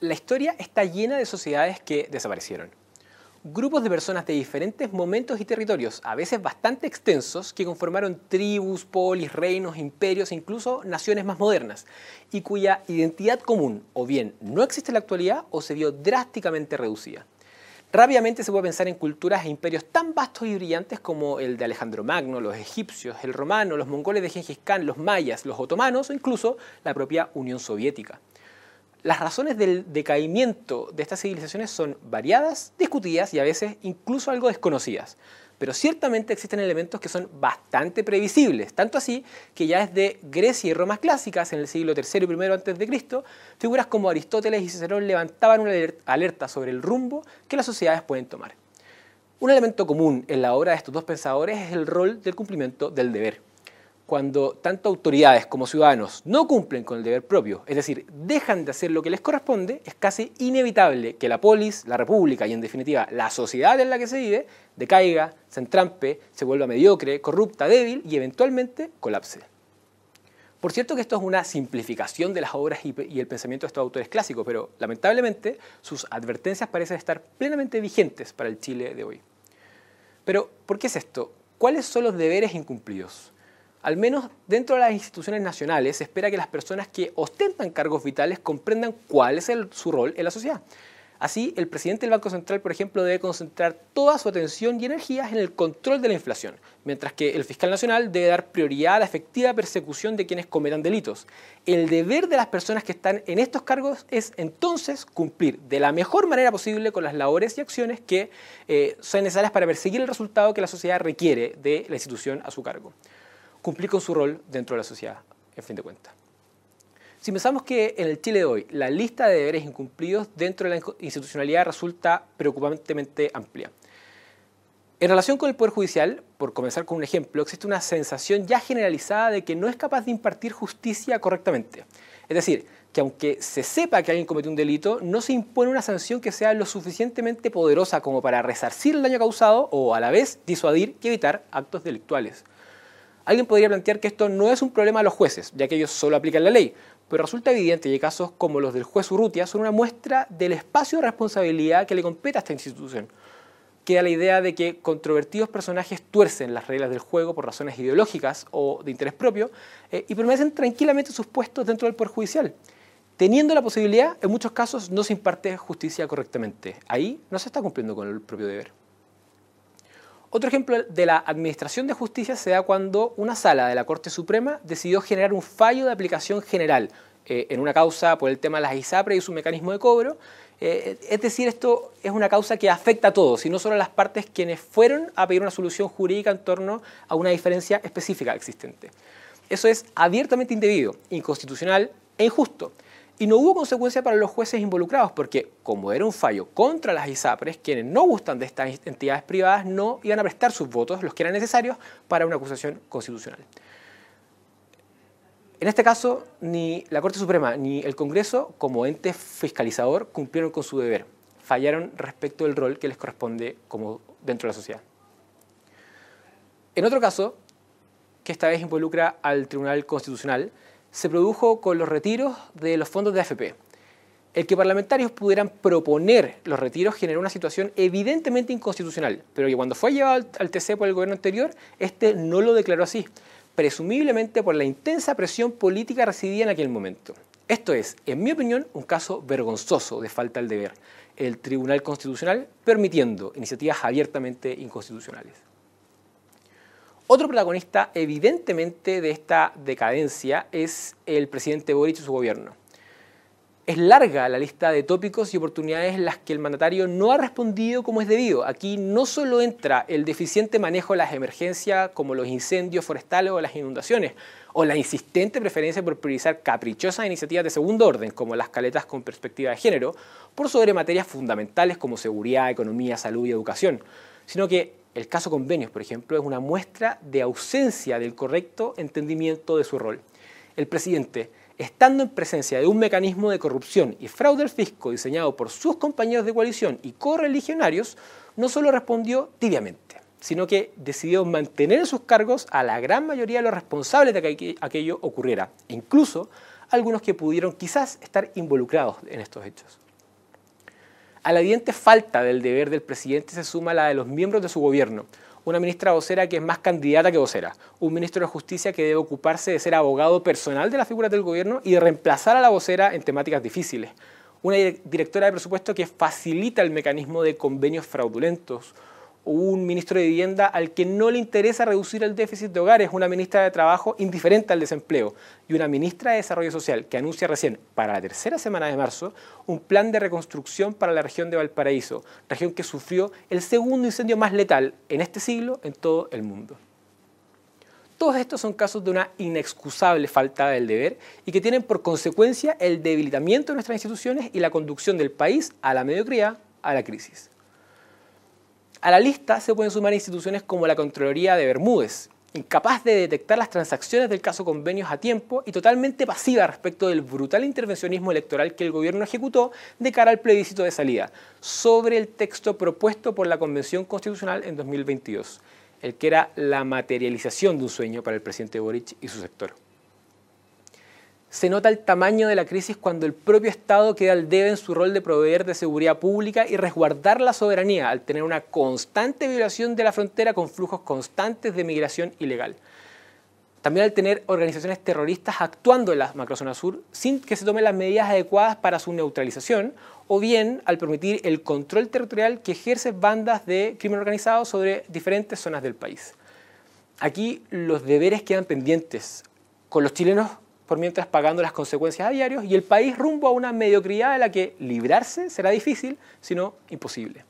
La historia está llena de sociedades que desaparecieron. Grupos de personas de diferentes momentos y territorios, a veces bastante extensos, que conformaron tribus, polis, reinos, imperios e incluso naciones más modernas, y cuya identidad común o bien no existe en la actualidad o se vio drásticamente reducida. Rápidamente se puede pensar en culturas e imperios tan vastos y brillantes como el de Alejandro Magno, los egipcios, el romano, los mongoles de Gengis Khan, los mayas, los otomanos o incluso la propia Unión Soviética. Las razones del decaimiento de estas civilizaciones son variadas, discutidas y a veces incluso algo desconocidas. Pero ciertamente existen elementos que son bastante previsibles, tanto así que ya desde Grecia y Roma clásicas, en el siglo III y I a.C., figuras como Aristóteles y Cicerón levantaban una alerta sobre el rumbo que las sociedades pueden tomar. Un elemento común en la obra de estos dos pensadores es el rol del cumplimiento del deber cuando tanto autoridades como ciudadanos no cumplen con el deber propio, es decir, dejan de hacer lo que les corresponde, es casi inevitable que la polis, la república y en definitiva la sociedad en la que se vive decaiga, se entrampe, se vuelva mediocre, corrupta, débil y eventualmente colapse. Por cierto que esto es una simplificación de las obras y el pensamiento de estos autores clásicos, pero lamentablemente sus advertencias parecen estar plenamente vigentes para el Chile de hoy. Pero, ¿por qué es esto? ¿Cuáles son los deberes incumplidos? Al menos dentro de las instituciones nacionales se espera que las personas que ostentan cargos vitales comprendan cuál es su rol en la sociedad. Así, el presidente del Banco Central, por ejemplo, debe concentrar toda su atención y energías en el control de la inflación, mientras que el fiscal nacional debe dar prioridad a la efectiva persecución de quienes cometan delitos. El deber de las personas que están en estos cargos es entonces cumplir de la mejor manera posible con las labores y acciones que eh, son necesarias para perseguir el resultado que la sociedad requiere de la institución a su cargo cumplir con su rol dentro de la sociedad, en fin de cuentas. Si pensamos que en el Chile de hoy la lista de deberes incumplidos dentro de la institucionalidad resulta preocupantemente amplia. En relación con el Poder Judicial, por comenzar con un ejemplo, existe una sensación ya generalizada de que no es capaz de impartir justicia correctamente. Es decir, que aunque se sepa que alguien cometió un delito, no se impone una sanción que sea lo suficientemente poderosa como para resarcir el daño causado o a la vez disuadir y evitar actos delictuales. Alguien podría plantear que esto no es un problema a los jueces, ya que ellos solo aplican la ley, pero resulta evidente que casos como los del juez Urrutia son una muestra del espacio de responsabilidad que le compete a esta institución. Queda la idea de que controvertidos personajes tuercen las reglas del juego por razones ideológicas o de interés propio eh, y permanecen tranquilamente sus puestos dentro del Poder Judicial. Teniendo la posibilidad, en muchos casos no se imparte justicia correctamente. Ahí no se está cumpliendo con el propio deber. Otro ejemplo de la administración de justicia se da cuando una sala de la Corte Suprema decidió generar un fallo de aplicación general eh, en una causa por el tema de las ISAPRE y su mecanismo de cobro. Eh, es decir, esto es una causa que afecta a todos y no solo a las partes quienes fueron a pedir una solución jurídica en torno a una diferencia específica existente. Eso es abiertamente indebido, inconstitucional e injusto. Y no hubo consecuencia para los jueces involucrados, porque como era un fallo contra las ISAPRES, quienes no gustan de estas entidades privadas no iban a prestar sus votos, los que eran necesarios, para una acusación constitucional. En este caso, ni la Corte Suprema ni el Congreso, como ente fiscalizador, cumplieron con su deber. Fallaron respecto del rol que les corresponde como dentro de la sociedad. En otro caso, que esta vez involucra al Tribunal Constitucional, se produjo con los retiros de los fondos de AFP. El que parlamentarios pudieran proponer los retiros generó una situación evidentemente inconstitucional, pero que cuando fue llevado al TC por el gobierno anterior, este no lo declaró así, presumiblemente por la intensa presión política recibida en aquel momento. Esto es, en mi opinión, un caso vergonzoso de falta al deber, el Tribunal Constitucional permitiendo iniciativas abiertamente inconstitucionales. Otro protagonista evidentemente de esta decadencia es el presidente Boric y su gobierno. Es larga la lista de tópicos y oportunidades en las que el mandatario no ha respondido como es debido. Aquí no solo entra el deficiente manejo de las emergencias como los incendios forestales o las inundaciones, o la insistente preferencia por priorizar caprichosas iniciativas de segundo orden, como las caletas con perspectiva de género, por sobre materias fundamentales como seguridad, economía, salud y educación, sino que el caso convenios, por ejemplo, es una muestra de ausencia del correcto entendimiento de su rol. El presidente, estando en presencia de un mecanismo de corrupción y fraude al fisco diseñado por sus compañeros de coalición y correligionarios, no solo respondió tibiamente, sino que decidió mantener en sus cargos a la gran mayoría de los responsables de que aquello ocurriera, incluso algunos que pudieron quizás estar involucrados en estos hechos. A la evidente falta del deber del presidente se suma la de los miembros de su gobierno. Una ministra vocera que es más candidata que vocera. Un ministro de Justicia que debe ocuparse de ser abogado personal de las figuras del gobierno y de reemplazar a la vocera en temáticas difíciles. Una directora de presupuesto que facilita el mecanismo de convenios fraudulentos un ministro de Vivienda al que no le interesa reducir el déficit de hogares, una ministra de Trabajo indiferente al desempleo y una ministra de Desarrollo Social que anuncia recién para la tercera semana de marzo un plan de reconstrucción para la región de Valparaíso, región que sufrió el segundo incendio más letal en este siglo en todo el mundo. Todos estos son casos de una inexcusable falta del deber y que tienen por consecuencia el debilitamiento de nuestras instituciones y la conducción del país a la mediocridad, a la crisis. A la lista se pueden sumar instituciones como la Contraloría de Bermúdez, incapaz de detectar las transacciones del caso convenios a tiempo y totalmente pasiva respecto del brutal intervencionismo electoral que el gobierno ejecutó de cara al plebiscito de salida sobre el texto propuesto por la Convención Constitucional en 2022, el que era la materialización de un sueño para el presidente Boric y su sector se nota el tamaño de la crisis cuando el propio Estado queda al debe en su rol de proveer de seguridad pública y resguardar la soberanía al tener una constante violación de la frontera con flujos constantes de migración ilegal. También al tener organizaciones terroristas actuando en la macrozona sur sin que se tomen las medidas adecuadas para su neutralización o bien al permitir el control territorial que ejerce bandas de crimen organizado sobre diferentes zonas del país. Aquí los deberes quedan pendientes. Con los chilenos por mientras pagando las consecuencias a diarios y el país rumbo a una mediocridad de la que librarse será difícil, sino imposible.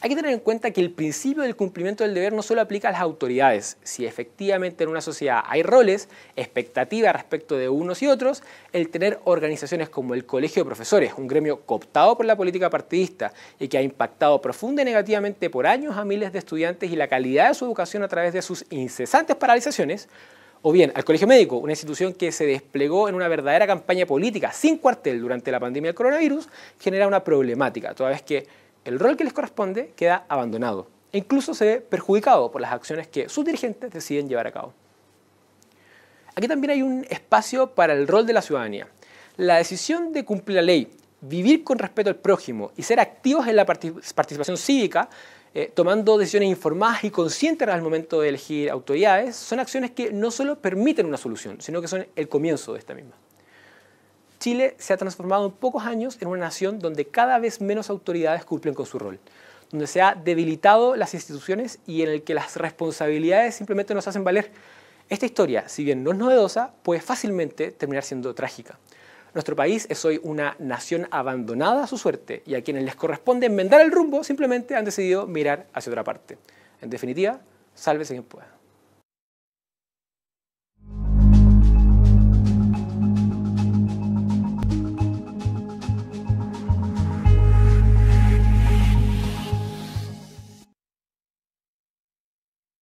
Hay que tener en cuenta que el principio del cumplimiento del deber no solo aplica a las autoridades. Si efectivamente en una sociedad hay roles, expectativas respecto de unos y otros, el tener organizaciones como el Colegio de Profesores, un gremio cooptado por la política partidista y que ha impactado profunda y negativamente por años a miles de estudiantes y la calidad de su educación a través de sus incesantes paralizaciones, o bien al Colegio Médico, una institución que se desplegó en una verdadera campaña política sin cuartel durante la pandemia del coronavirus, genera una problemática, toda vez que el rol que les corresponde queda abandonado e incluso se ve perjudicado por las acciones que sus dirigentes deciden llevar a cabo. Aquí también hay un espacio para el rol de la ciudadanía. La decisión de cumplir la ley vivir con respeto al prójimo y ser activos en la participación cívica, eh, tomando decisiones informadas y conscientes al momento de elegir autoridades, son acciones que no solo permiten una solución, sino que son el comienzo de esta misma. Chile se ha transformado en pocos años en una nación donde cada vez menos autoridades cumplen con su rol, donde se han debilitado las instituciones y en el que las responsabilidades simplemente nos hacen valer. Esta historia, si bien no es novedosa, puede fácilmente terminar siendo trágica. Nuestro país es hoy una nación abandonada a su suerte y a quienes les corresponde enmendar el rumbo simplemente han decidido mirar hacia otra parte. En definitiva, si quien pueda.